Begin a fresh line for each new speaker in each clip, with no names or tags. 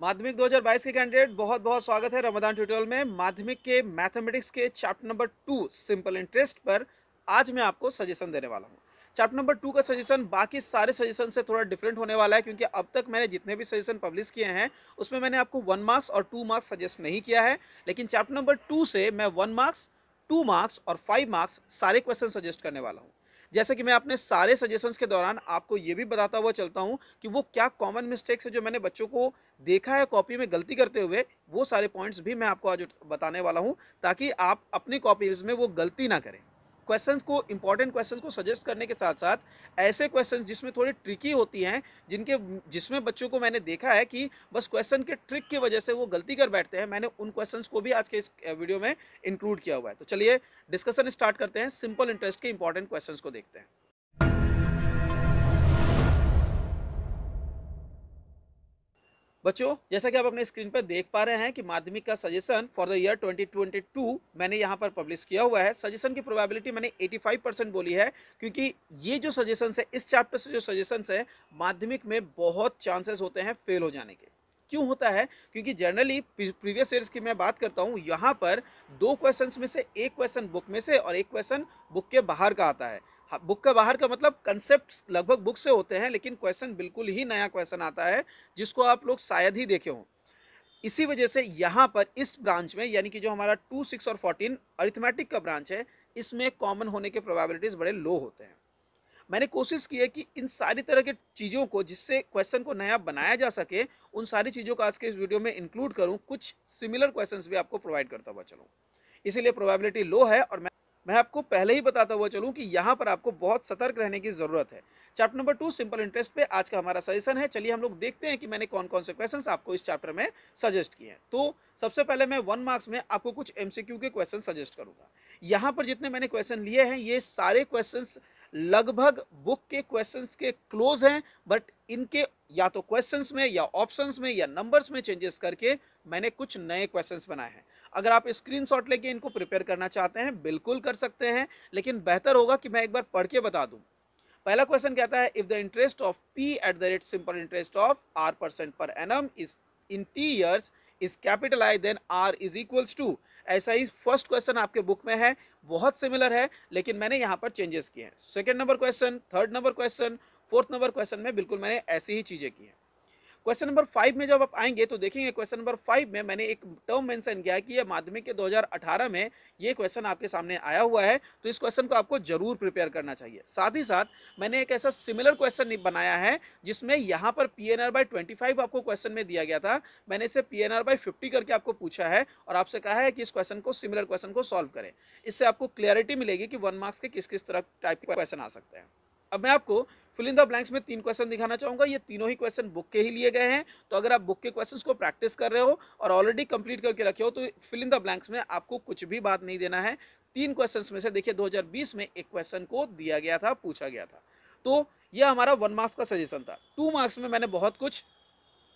माध्यमिक 2022 के कैंडिडेट बहुत बहुत स्वागत है रमदान ट्यूटोरियल में माध्यमिक के मैथमेटिक्स के chapter number two simple interest पर आज मैं आपको सजेशन देने वाला हूँ चैप्टर नंबर टू का सजेशन बाकी सारे सजेशन से थोड़ा डिफरेंट होने वाला है क्योंकि अब तक मैंने जितने भी सजेशन पब्लिश किए हैं उसमें मैंने आपको वन मार्क्स और टू मार्क्स सजेस्ट नहीं किया है लेकिन चैप्टर नंबर टू से मैं वन मार्क्स टू मार्क्स और फाइव मार्क्स सारे क्वेश्चन सजेस्ट करने वाला हूँ जैसे कि मैं अपने सारे सजेशंस के दौरान आपको ये भी बताता हुआ चलता हूँ कि वो क्या कॉमन मिस्टेक्स है जो मैंने बच्चों को देखा है कॉपी में गलती करते हुए वो सारे पॉइंट्स भी मैं आपको आज बताने वाला हूँ ताकि आप अपनी कॉपीज में वो गलती ना करें क्वेश्चन को इंपॉर्टेंट क्वेश्चन को सजेस्ट करने के साथ साथ ऐसे क्वेश्चन जिसमें थोड़ी ट्रिकी होती हैं जिनके जिसमें बच्चों को मैंने देखा है कि बस क्वेश्चन के ट्रिक की वजह से वो गलती कर बैठते हैं मैंने उन क्वेश्चन को भी आज के इस वीडियो में इंक्लूड किया हुआ है तो चलिए डिस्कशन स्टार्ट करते हैं सिंपल इंटरेस्ट के इंपॉर्टेंट क्वेश्चन को देखते हैं बच्चों जैसा कि आप अपने स्क्रीन पर देख पा रहे हैं कि माध्यमिक का सजेशन फॉर द ईयर 2022 मैंने यहाँ पर पब्लिश किया हुआ है सजेशन की प्रोबेबिलिटी मैंने 85 परसेंट बोली है क्योंकि ये जो सजेशन है इस चैप्टर से जो सजेशन है माध्यमिक में बहुत चांसेस होते हैं फेल हो जाने के क्यों होता है क्योंकि जनरली प्रीवियस ईयर की मैं बात करता हूँ यहाँ पर दो क्वेश्चन में से एक क्वेश्चन बुक में से और एक क्वेश्चन बुक के बाहर का आता है बुक हाँ, के बाहर का मतलब कंसेप्ट लगभग बुक से होते हैं लेकिन क्वेश्चन बिल्कुल ही नया क्वेश्चन आता है जिसको आप लोग शायद ही देखे हों इसी वजह से यहाँ पर इस ब्रांच में यानी कि जो हमारा टू सिक्स और फोर्टीन अरिथमेटिक का ब्रांच है इसमें कॉमन होने के प्रोबेबिलिटीज़ बड़े लो होते हैं मैंने कोशिश की है कि इन सारी तरह के चीज़ों को जिससे क्वेश्चन को नया बनाया जा सके उन सारी चीज़ों को आज के इस वीडियो में इंक्लूड करूँ कुछ सिमिलर क्वेश्चन भी आपको प्रोवाइड करता हुआ चलूँ इसीलिए प्रोबेबिलिटी लो है और मैं मैं आपको पहले ही बताता हुआ चलूँ कि यहाँ पर आपको बहुत सतर्क रहने की ज़रूरत है chapter number two simple interest पे आज का हमारा सजेशन है चलिए हम लोग देखते हैं कि मैंने कौन कौन से क्वेश्चन आपको इस चैप्टर में सजेस्ट किए हैं तो सबसे पहले मैं वन मार्क्स में आपको कुछ एमसीक्यू के क्वेश्चन सजेस्ट करूंगा यहाँ पर जितने मैंने क्वेश्चन लिए हैं ये सारे क्वेश्चन लगभग बुक के क्वेश्चन के क्लोज हैं बट इनके या तो क्वेश्चन में या ऑप्शन में या नंबर्स में चेंजेस करके मैंने कुछ नए क्वेश्चन बनाए हैं अगर आप स्क्रीनशॉट लेके इनको प्रिपेयर करना चाहते हैं बिल्कुल कर सकते हैं लेकिन बेहतर होगा कि मैं एक बार पढ़ के बता दूँ पहला क्वेश्चन कहता है if the interest of P at the rate simple interest of R percent per annum is in T years is capitalised then R is equals to ऐसा ही फर्स्ट क्वेश्चन आपके बुक में है बहुत सिमिलर है लेकिन मैंने यहाँ पर चेंजेस किए हैं second number question third number question fourth number question में बिल्कुल मैंने ऐसी ही चीज़ें की हैं क्वेश्चन नंबर फाइव में जब आप आएंगे तो देखेंगे क्वेश्चन नंबर फाइव में मैंने एक टर्म मेंशन किया कि यह माध्यमिक के 2018 में ये क्वेश्चन आपके सामने आया हुआ है तो इस क्वेश्चन को आपको जरूर प्रिपेयर करना चाहिए साथ ही साथ मैंने एक ऐसा सिमिलर क्वेश्चन बनाया है जिसमें यहाँ पर पी एन आपको क्वेश्चन में दिया गया था मैंने इसे पी एन करके आपको पूछा है और आपसे कहा है कि इस क्वेश्चन को सिमिलर क्वेश्चन को सॉल्व करें इससे आपको क्लियरिटी मिलेगी कि वन मार्क्स के किस किस तरह टाइप के क्वेश्चन आ सकते हैं अब मैं आपको फिलिंग द ब्लैंक्स में तीन क्वेश्चन दिखाना चाहूंगा ये तीनों ही क्वेश्चन बुक के ही लिए गए हैं तो अगर आप बुक के क्वेश्चन को प्रैक्टिस कर रहे हो और ऑलरेडी कंप्लीट करके रखे हो तो फिलिंग द ब्लैंक्स में आपको कुछ भी बात नहीं देना है तीन क्वेश्चन में से देखिए दो में एक क्वेश्चन को दिया गया था पूछा गया था तो यह हमारा वन मार्क्स का सजेशन था टू मार्क्स में मैंने बहुत कुछ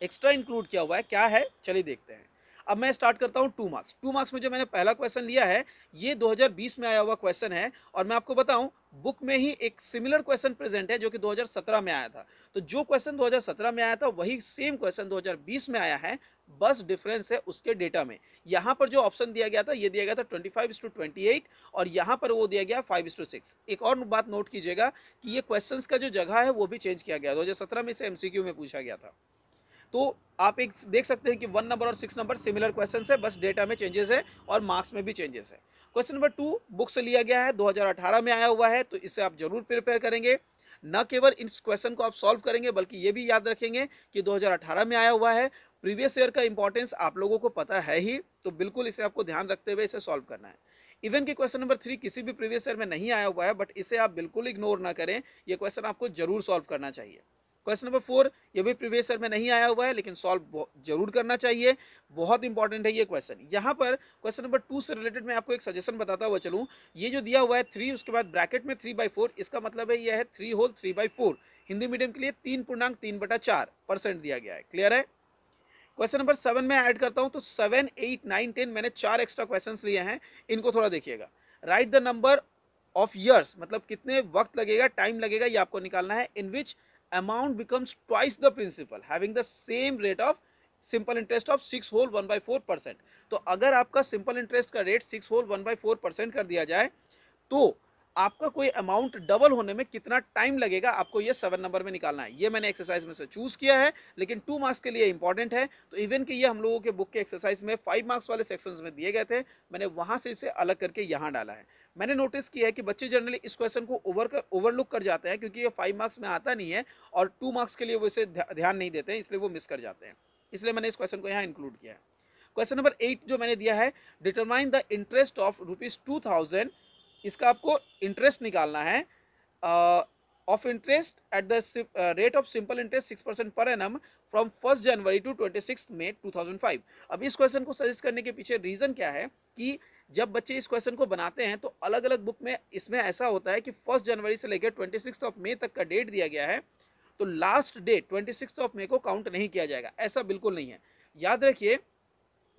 एक्स्ट्रा इंक्लूड किया हुआ है क्या है चलिए देखते हैं अब मैं स्टार्ट करता हूँ टू मार्क्स टू मार्क्स में जो मैंने पहला क्वेश्चन लिया है ये 2020 में आया हुआ क्वेश्चन है और मैं आपको बताऊं बुक में ही एक सिमिलर क्वेश्चन प्रेजेंट है जो कि 2017 में आया था तो जो क्वेश्चन 2017 में आया था वही सेम क्वेश्चन 2020 में आया है बस डिफरेंस है उसके डेटा में यहाँ पर जो ऑप्शन दिया गया था ये दिया गया था 25 टू एट और यहाँ पर वो दिया गया फाइव टू सिक्स एक और बात नोट कीजिएगा कि ये क्वेश्चन का जो जगह है वो भी चेंज किया गया दो में इसे एम में पूछा गया था तो आप एक देख सकते हैं कि वन नंबर और सिक्स नंबर सिमिलर क्वेश्चन है बस डेटा में चेंजेस है और मार्क्स में भी चेंजेस है क्वेश्चन नंबर टू बुक से लिया गया है 2018 में आया हुआ है तो इससे आप जरूर प्रिपेयर करेंगे न केवल इस क्वेश्चन को आप सॉल्व करेंगे बल्कि ये भी याद रखेंगे कि 2018 में आया हुआ है प्रीवियस ईयर का इंपॉर्टेंस आप लोगों को पता है ही तो बिल्कुल इसे आपको ध्यान रखते हुए इसे सॉल्व करना है इवन कि क्वेश्चन नंबर थ्री किसी भी प्रीवियस ईयर में नहीं आया हुआ है बट इसे आप बिल्कुल इग्नोर ना करें यह क्वेश्चन आपको जरूर सॉल्व करना चाहिए क्वेश्चन नंबर फोर ये भी प्रीवियस ईयर में नहीं आया हुआ है लेकिन सॉल्व जरूर करना चाहिए बहुत इंपॉर्टेंट है ये क्वेश्चन यहाँ पर क्वेश्चन नंबर टू से रिलेटेड मैं आपको एक सजेशन बताता हुआ चलूँ ये जो दिया हुआ है थ्री उसके बाद ब्रैकेट में थ्री बाई फोर इसका मतलब है यह है three whole three by four Hindi medium के लिए तीन पूर्णांक तीन बटा चार परसेंट दिया गया है क्लियर है क्वेश्चन नंबर सेवन में ऐड करता हूँ तो सेवन एट नाइन टेन मैंने चार एक्स्ट्रा क्वेश्चन लिए हैं इनको थोड़ा देखिएगा write the number of years मतलब कितने वक्त लगेगा टाइम लगेगा ये आपको निकालना है in which amount becomes twice the principal having the same rate of simple interest of six whole one by four percent तो अगर आपका सिंपल इंटरेस्ट का rate six whole one by four percent कर दिया जाए तो आपका कोई अमाउंट डबल होने में कितना टाइम लगेगा आपको ये सेवन नंबर में निकालना है ये मैंने एक्सरसाइज में से चूज़ किया है लेकिन टू मार्क्स के लिए इंपॉर्टेंट है तो इवन कि ये हम लोगों के बुक के एक्सरसाइज में फाइव मार्क्स वाले सेक्शंस में दिए गए थे मैंने वहां से इसे अलग करके यहाँ डाला है मैंने नोटिस किया है कि बच्चे जनरली इस क्वेश्चन को ओवर कर ओवरलुक कर जाते हैं क्योंकि ये फाइव मार्क्स में आता नहीं है और टू मार्क्स के लिए वो इसे ध्यान नहीं देते हैं इसलिए वो मिस कर जाते हैं इसलिए मैंने इस क्वेश्चन को यहाँ इंक्लूड किया है क्वेश्चन नंबर एट जो मैंने दिया है determine the interest of rupees two thousand इसका आपको इंटरेस्ट निकालना है of interest at the rate of simple interest six percent per annum from first January to twenty six May two thousand five अब इस क्वेश्चन को suggest करने के पीछे रीज़न क्या है कि जब बच्चे इस क्वेश्चन को बनाते हैं तो अलग अलग बुक में इसमें ऐसा होता है कि फर्स्ट जनवरी से लेकर ट्वेंटी सिक्स ऑफ मे तक का डेट दिया गया है तो last date twenty six of May को काउंट नहीं किया जाएगा ऐसा बिल्कुल नहीं है याद रखिए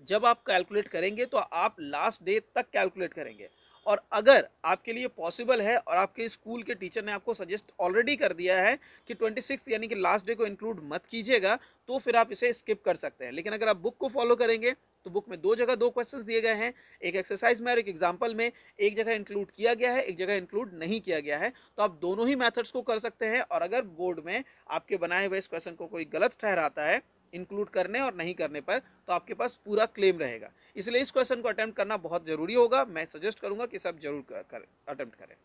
जब आप कैलकुलेट करेंगे तो आप लास्ट डे तक कैलकुलेट करेंगे और अगर आपके लिए पॉसिबल है और आपके स्कूल के टीचर ने आपको सजेस्ट ऑलरेडी कर दिया है कि ट्वेंटी सिक्स यानी कि लास्ट डे को इंक्लूड मत कीजिएगा तो फिर आप इसे स्किप कर सकते हैं लेकिन अगर आप बुक को फॉलो करेंगे तो बुक में दो जगह दो क्वेश्चन दिए गए हैं एक एक्सरसाइज में और एक एग्जाम्पल में एक जगह इंक्लूड किया गया है एक जगह इंक्लूड नहीं किया गया है तो आप दोनों ही मैथड्स को कर सकते हैं और अगर बोर्ड में आपके बनाए हुए इस क्वेश्चन को कोई गलत ठहराता है इंक्लूड करने और नहीं करने पर तो आपके पास पूरा क्लेम रहेगा इसलिए इस क्वेश्चन को अटैम्प्ट करना बहुत ज़रूरी होगा मैं सजेस्ट करूंगा कि सब जरूर अटैम्प्ट करें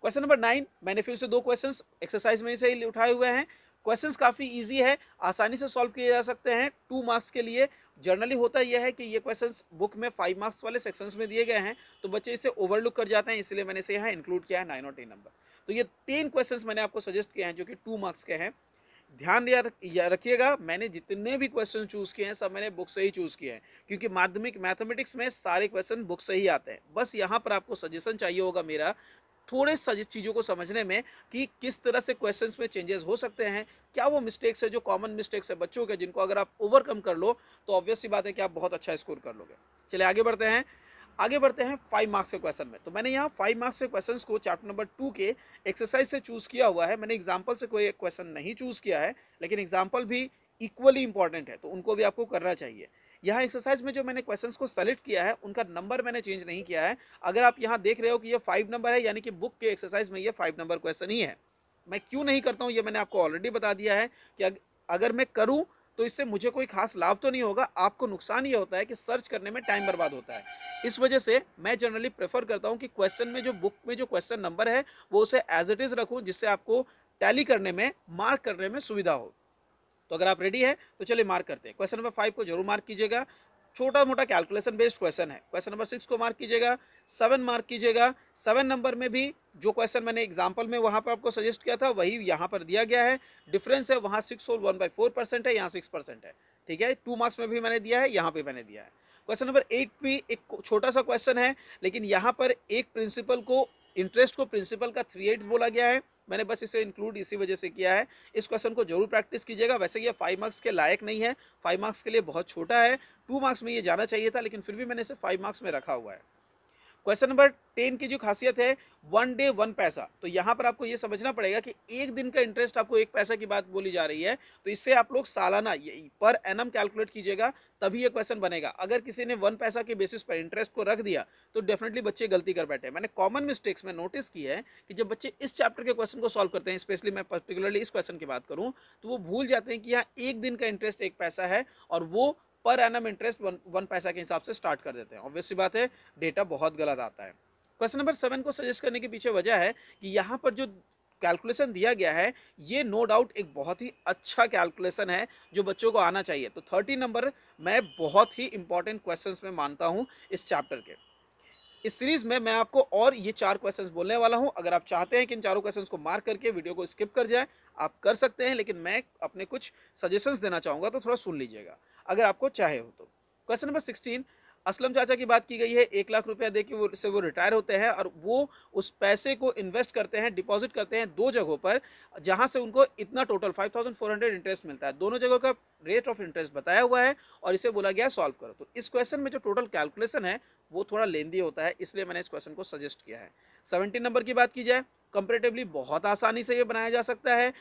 क्वेश्चन नंबर नाइन मैंने फिर से दो क्वेश्चन एक्सरसाइज में से ही उठाए हुए हैं क्वेश्चन काफ़ी ईजी है आसानी से सॉल्व किए जा सकते हैं टू मार्क्स के लिए जनरली होता यह है कि ये क्वेश्चन बुक में फाइव मार्क्स वाले सेक्शंस में दिए गए हैं तो बच्चे इसे ओवरलुक कर जाते हैं इसलिए मैंने इसे यहाँ इंक्लूड किया है नाइन और टेन नंबर तो ये टेन क्वेश्चंस मैंने आपको सजेस्ट किए हैं जो कि टू मार्क्स के हैं ध्यान रखिएगा मैंने जितने भी क्वेश्चन चूज किए हैं सब मैंने बुक से ही चूज किए हैं क्योंकि माध्यमिक मैथमेटिक्स में सारे क्वेश्चन बुक से ही आते हैं बस यहाँ पर आपको सजेशन चाहिए होगा मेरा थोड़े सज चीज़ों को समझने में कि किस तरह से क्वेश्चंस में चेंजेस हो सकते हैं क्या वो मिस्टेक्स है जो कॉमन मिस्टेक्स है बच्चों के जिनको अगर आप ओवरकम कर लो तो ऑब्वियस सी बात है कि आप बहुत अच्छा स्कोर कर लोगे चलिए आगे बढ़ते हैं आगे बढ़ते हैं फाइव मार्क्स के क्वेश्चन में तो मैंने यहाँ फाइव मार्क्स के क्वेश्चंस को चैप्टर नंबर टू के एक्सरसाइज से चूज़ किया हुआ है मैंने एग्जाम्पल से कोई क्वेश्चन नहीं चूज़ किया है लेकिन एग्जाम्पल भी इक्वली इंपॉर्टेंट है तो उनको भी आपको करना चाहिए यहाँ एक्सरसाइज में जो मैंने क्वेश्चन को सेलेक्ट किया है उनका नंबर मैंने चेंज नहीं किया है अगर आप यहाँ देख रहे हो कि ये फाइव नंबर है यानी कि बुक के एक्सरसाइज में ये फाइव नंबर क्वेश्चन ही है मैं क्यों नहीं करता हूँ ये मैंने आपको ऑलरेडी बता दिया है कि अगर मैं करूँ तो इससे मुझे कोई खास लाभ तो नहीं होगा आपको नुकसान ये होता है कि सर्च करने में टाइम बर्बाद होता है इस वजह से मैं जनरली प्रेफर करता हूँ कि क्वेश्चन में जो बुक में जो क्वेश्चन नंबर है वो उसे एज इट इज़ रखूँ जिससे आपको टैली करने में मार्क करने में सुविधा हो तो अगर आप रेडी हैं तो चलिए मार्क करते हैं क्वेश्चन नंबर फाइव को जरूर मार्क कीजिएगा छोटा मोटा कैलकुलेशन बेस्ड क्वेश्चन है क्वेश्चन नंबर सिक्स को मार्क कीजिएगा सेवन मार्क कीजिएगा सेवन नंबर में भी जो क्वेश्चन मैंने एग्जाम्पल में वहाँ पर आपको सजेस्ट किया था वही यहाँ पर दिया गया है डिफरेंस है वहाँ सिक्स और वन बाई फोर परसेंट है यहाँ सिक्स परसेंट है ठीक है टू मार्क्स में भी मैंने दिया है यहाँ पर मैंने दिया है क्वेश्चन नंबर एट भी एक छोटा सा क्वेश्चन है लेकिन यहाँ पर एक प्रिंसिपल को इंटरेस्ट को प्रिंसिपल का थ्री एट बोला गया है मैंने बस इसे इंक्लूड इसी वजह से किया है इस क्वेश्चन को जरूर प्रैक्टिस कीजिएगा वैसे ये फाइव मार्क्स के लायक नहीं है फाइव मार्क्स के लिए बहुत छोटा है टू मार्क्स में ये जाना चाहिए था लेकिन फिर भी मैंने इसे फाइव मार्क्स में रखा हुआ है क्वेश्चन नंबर टेन की जो खासियत है वन डे वन पैसा तो यहाँ पर आपको ये समझना पड़ेगा कि एक दिन का इंटरेस्ट आपको एक पैसा की बात बोली जा रही है तो इससे आप लोग सालाना पर एनम कैलकुलेट कीजिएगा तभी ये क्वेश्चन बनेगा अगर किसी ने वन पैसा के बेसिस पर इंटरेस्ट को रख दिया तो डेफिनेटली बच्चे गलती कर बैठे मैंने कॉमन मिस्टेक्स में नोटिस की है कि जब बच्चे इस चैप्टर के क्वेश्चन को सॉल्व करते हैं स्पेशली मैं पर्टिकुलरली इस क्वेश्चन की बात करूँ तो वो भूल जाते हैं कि यहाँ एक दिन का इंटरेस्ट एक पैसा है और वो पर एन इंटरेस्ट वन वन पैसा के हिसाब से स्टार्ट कर देते हैं ऑब्वियस बात है डेटा बहुत गलत आता है क्वेश्चन नंबर सेवन को सजेस्ट करने के पीछे वजह है कि यहाँ पर जो कैलकुलेशन दिया गया है ये नो डाउट एक बहुत ही अच्छा कैलकुलेशन है जो बच्चों को आना चाहिए तो थर्टी नंबर मैं बहुत ही इंपॉर्टेंट क्वेश्चन में मानता हूँ इस चैप्टर के इस सीरीज में मैं आपको और ये चार क्वेश्चंस बोलने वाला हूं अगर आप चाहते हैं कि इन चारों क्वेश्चंस को मार्क करके वीडियो को स्किप कर जाए आप कर सकते हैं लेकिन मैं अपने कुछ सजेशंस देना चाहूँगा तो थोड़ा सुन लीजिएगा अगर आपको चाहे हो तो क्वेश्चन नंबर सिक्सटीन असलम चाचा की बात की गई है एक लाख रुपया दे के वो से वो रिटायर होते हैं और वो उस पैसे को इन्वेस्ट करते हैं डिपॉजिट करते हैं दो जगहों पर जहां से उनको इतना टोटल 5400 इंटरेस्ट मिलता है दोनों जगहों का रेट ऑफ इंटरेस्ट बताया हुआ है और इसे बोला गया सॉल्व करो तो इस क्वेश्चन में जो टोटल कैलकुलेशन है वो थोड़ा लेंदी होता है इसलिए मैंने इस क्वेश्चन को सजेस्ट किया है सेवनटीन नंबर की बात की जाए कंपेरेटिवली बहुत आसानी से ये बनाया जा सकता है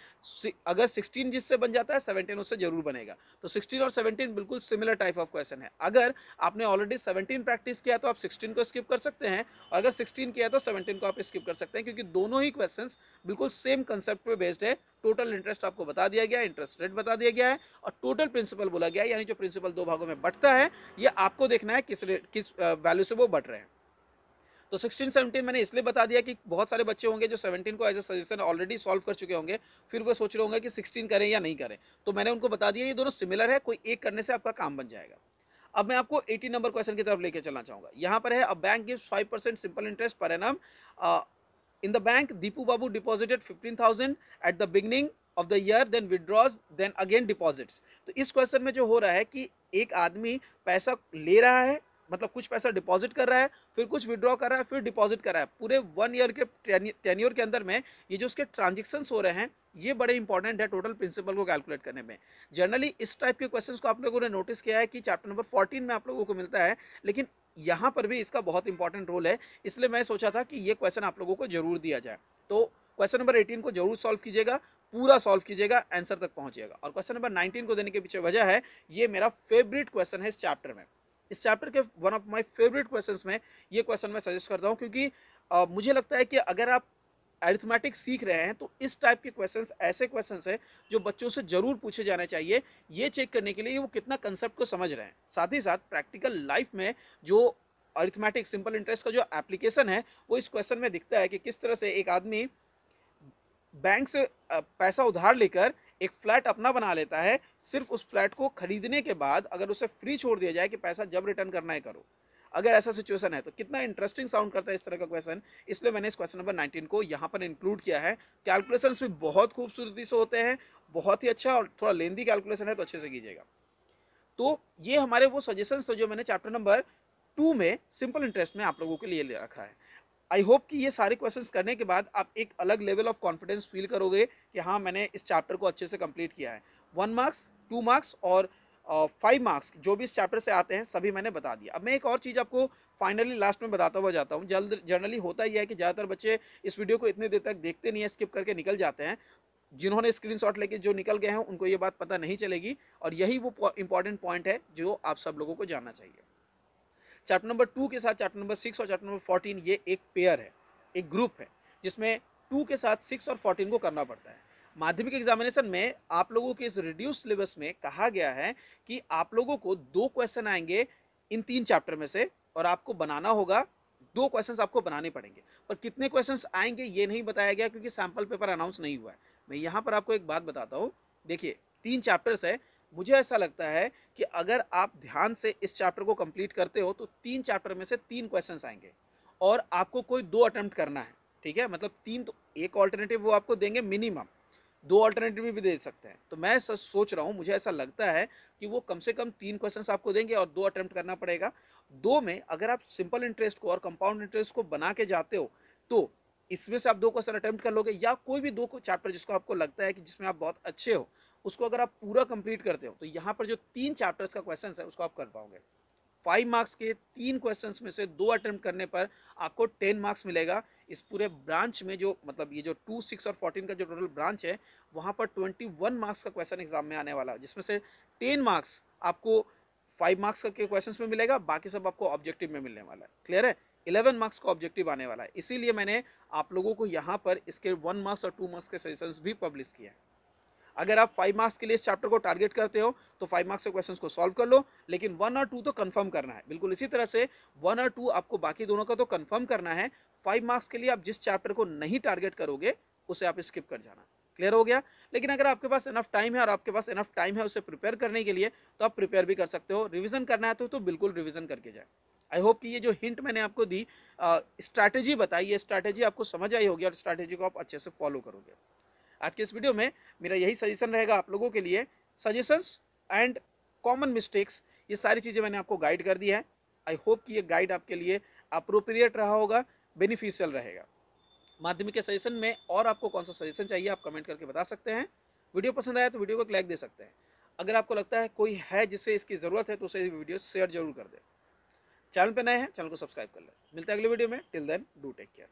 अगर 16 जिससे बन जाता है 17 उससे जरूर बनेगा तो 16 और 17 बिल्कुल सिमिलर टाइप ऑफ क्वेश्चन है अगर आपने ऑलरेडी 17 प्रैक्टिस किया तो आप 16 को स्किप कर सकते हैं और अगर 16 किया तो 17 को आप स्किप कर सकते हैं क्योंकि दोनों ही क्वेश्चन बिल्कुल सेम कंसेप्ट बेस्ड है टोटल इंटरेस्ट आपको बता दिया गया है इंटरेस्ट रेट बता दिया गया है और टोटल प्रिंसिपल बोला गया यानी जो प्रिंसिपल दो भागों में बटता है ये आपको देखना है किस रेट किस वैल्यू से वो बट रहे हैं तो सिक्सटीन सेवनटीन मैंने इसलिए बता दिया कि बहुत सारे बच्चे होंगे जो सेवनटीन को as a suggestion already solve कर चुके होंगे फिर वो सोच रहे होंगे कि सिक्सटीन करें या नहीं करें तो मैंने उनको बता दिया ये दोनों सिमिलर है कोई एक करने से आपका काम बन जाएगा अब मैं आपको 18 नंबर क्वेश्चन की तरफ लेकर चलना चाहूँगा यहाँ पर है a bank give five percent simple interest per annum in the bank Dipu Babu deposited thousand at the beginning of the year then withdraws then again deposits तो इस क्वेश्चन में जो हो रहा है कि एक आदमी पैसा ले रहा है मतलब कुछ पैसा डिपॉजिट कर रहा है फिर कुछ विड्रॉ कर रहा है फिर डिपॉजिट कर रहा है पूरे वन ईयर के टेन्योर के अंदर में ये जो उसके ट्रांजेक्शन्स हो रहे हैं ये बड़े इंपॉर्टेंट है टोटल प्रिंसिपल को कैलकुलेट करने में जनरली इस टाइप के क्वेश्चन को आप लोगों ने नोटिस किया है कि चैप्टर नंबर फोर्टीन में आप लोगों को मिलता है लेकिन यहाँ पर भी इसका बहुत इंपॉर्टेंट रोल है इसलिए मैं सोचा था कि ये क्वेश्चन आप लोगों को जरूर दिया जाए तो क्वेश्चन नंबर एटीन को जरूर सॉल्व कीजिएगा पूरा सॉल्व कीजिएगा आंसर तक पहुंचिएगा और क्वेश्चन नंबर 19 को देने के पीछे वजह है ये मेरा फेवरेट क्वेश्चन है इस चैप्टर में इस चैप्टर के one of my favourite questions में ये क्वेश्चन मैं सजेस्ट करता हूँ क्योंकि आ, मुझे लगता है कि अगर आप एरिथमेटिक्स सीख रहे हैं तो इस टाइप के क्वेश्चंस ऐसे क्वेश्चंस हैं जो बच्चों से ज़रूर पूछे जाने चाहिए ये चेक करने के लिए वो कितना कंसेप्ट को समझ रहे हैं साथ ही साथ प्रैक्टिकल लाइफ में जो अरिथमेटिक सिंपल इंटरेस्ट का जो एप्लीकेशन है वो इस क्वेश्चन में दिखता है कि किस तरह से एक आदमी बैंक से पैसा उधार लेकर एक फ्लैट अपना बना लेता है सिर्फ उस फ्लैट को खरीदने के बाद अगर उसे फ्री छोड़ दिया जाए कि पैसा जब रिटर्न करना है करो अगर ऐसा सिचुएशन है तो कितना इंटरेस्टिंग साउंड करता है इस तरह का क्वेश्चन इसलिए मैंने इस क्वेश्चन नंबर 19 को यहाँ पर इंक्लूड किया है कैलकुलेशन भी बहुत खूबसूरती से होते हैं बहुत ही अच्छा और थोड़ा लेंदी कैलकुलेशन है तो अच्छे से कीजिएगा तो ये हमारे वो सजेशन थे जो मैंने चैप्टर नंबर टू में सिंपल इंटरेस्ट में आप लोगों के लिए ले रखा है आई होप कि ये सारे क्वेश्चंस करने के बाद आप एक अलग लेवल ऑफ कॉन्फिडेंस फील करोगे कि हाँ मैंने इस चैप्टर को अच्छे से कंप्लीट किया है वन मार्क्स टू मार्क्स और फाइव uh, मार्क्स जो भी इस चैप्टर से आते हैं सभी मैंने बता दिया अब मैं एक और चीज़ आपको फाइनली लास्ट में बताता हुआ जाता हूँ जल्द जनरली होता ही है कि ज़्यादातर बच्चे इस वीडियो को इतने देर तक देखते नहीं है स्किप करके निकल जाते हैं जिन्होंने शॉट लेके जो निकल गए हैं उनको ये बात पता नहीं चलेगी और यही वो इंपॉर्टेंट पॉइंट है जो आप सब लोगों को जानना चाहिए चैप्टर नंबर टू के साथ चैप्टर नंबर सिक्स और चैप्टर नंबर फोर्टीन ये एक पेयर है एक ग्रुप है जिसमें टू के साथ सिक्स और फोर्टीन को करना पड़ता है माध्यमिक एग्जामिनेशन में आप लोगों के इस रिड्यूस सिलेबस में कहा गया है कि आप लोगों को दो क्वेश्चन आएंगे इन तीन चैप्टर में से और आपको बनाना होगा दो क्वेश्चंस आपको बनाने पड़ेंगे पर कितने क्वेश्चंस आएंगे ये नहीं बताया गया क्योंकि सैम्पल पेपर अनाउंस नहीं हुआ है मैं यहाँ पर आपको एक बात बताता हूँ देखिए तीन चैप्टर्स है मुझे ऐसा लगता है कि अगर आप ध्यान से इस चैप्टर को कंप्लीट करते हो तो तीन चैप्टर में से तीन क्वेश्चन आएंगे और आपको कोई दो अटैम्प्ट करना है ठीक है मतलब तीन तो एक ऑल्टरनेटिव वो आपको देंगे मिनिमम दो ऑल्टरनेटिव भी दे सकते हैं तो मैं सच सोच रहा हूँ मुझे ऐसा लगता है कि वो कम से कम तीन क्वेश्चन आपको देंगे और दो अटैम्प्ट करना पड़ेगा दो में अगर आप सिंपल इंटरेस्ट को और कंपाउंड इंटरेस्ट को बना के जाते हो तो इसमें से आप दो क्वेश्चन अटैम्प्ट कर लोगे या कोई भी दो चैप्टर जिसको आपको लगता है कि जिसमें आप बहुत अच्छे हो उसको अगर आप पूरा कंप्लीट करते हो तो यहाँ पर जो तीन चैप्टर्स का क्वेश्चन है उसको आप कर पाओगे फाइव मार्क्स के तीन क्वेश्चन में से दो अटेम्प्ट करने पर आपको टेन मार्क्स मिलेगा इस पूरे ब्रांच में जो मतलब ये जो टू सिक्स और फोर्टीन का जो टोटल ब्रांच है वहाँ पर ट्वेंटी वन मार्क्स का क्वेश्चन एग्जाम में आने वाला है जिसमें से टेन मार्क्स आपको फाइव मार्क्स के क्वेश्चन में मिलेगा बाकी सब आपको ऑब्जेक्टिव में मिलने वाला है क्लियर है इलेवन मार्क्स का ऑब्जेक्टिव आने वाला है इसीलिए मैंने आप लोगों को यहाँ पर इसके वन मार्क्स और टू मार्क्स के सजेशन भी पब्लिश किया है अगर आप फाइव मार्क्स के लिए इस चैप्टर को टारगेट करते हो तो फाइव मार्क्स के क्वेश्चन को सॉल्व कर लो लेकिन वन और टू तो कन्फर्म करना है बिल्कुल इसी तरह से वन और टू आपको बाकी दोनों का तो कन्फर्म करना है फाइव मार्क्स के लिए आप जिस चैप्टर को नहीं टारगेट करोगे उसे आप स्किप कर जाना क्लियर हो गया लेकिन अगर आपके पास इनफ टाइम है और आपके पास इनफ टाइम है उसे प्रिपेयर करने के लिए तो आप प्रिपेयर भी कर सकते हो रिविजन करना है तो, तो बिल्कुल रिविजन करके जाए आई होप कि ये जो हिंट मैंने आपको दी स्ट्रैटेजी बताई ये स्ट्रैटेजी आपको समझ आई होगी और स्ट्रैटेजी को आप अच्छे से फॉलो करोगे आज के इस वीडियो में मेरा यही सजेशन रहेगा आप लोगों के लिए सजेशंस एंड कॉमन मिस्टेक्स ये सारी चीज़ें मैंने आपको गाइड कर दी है आई होप कि ये गाइड आपके लिए अप्रोप्रिएट रहा होगा बेनिफिशियल रहेगा माध्यमिक के सजेशन में और आपको कौन सा सजेशन चाहिए आप कमेंट करके बता सकते हैं वीडियो पसंद आया तो वीडियो को एक लाइक दे सकते हैं अगर आपको लगता है कोई है जिससे इसकी ज़रूरत है तो उसे वीडियो शेयर जरूर कर दें चैनल पर नए हैं चैनल को सब्सक्राइब कर लें मिलते हैं अगले वीडियो में till then do take care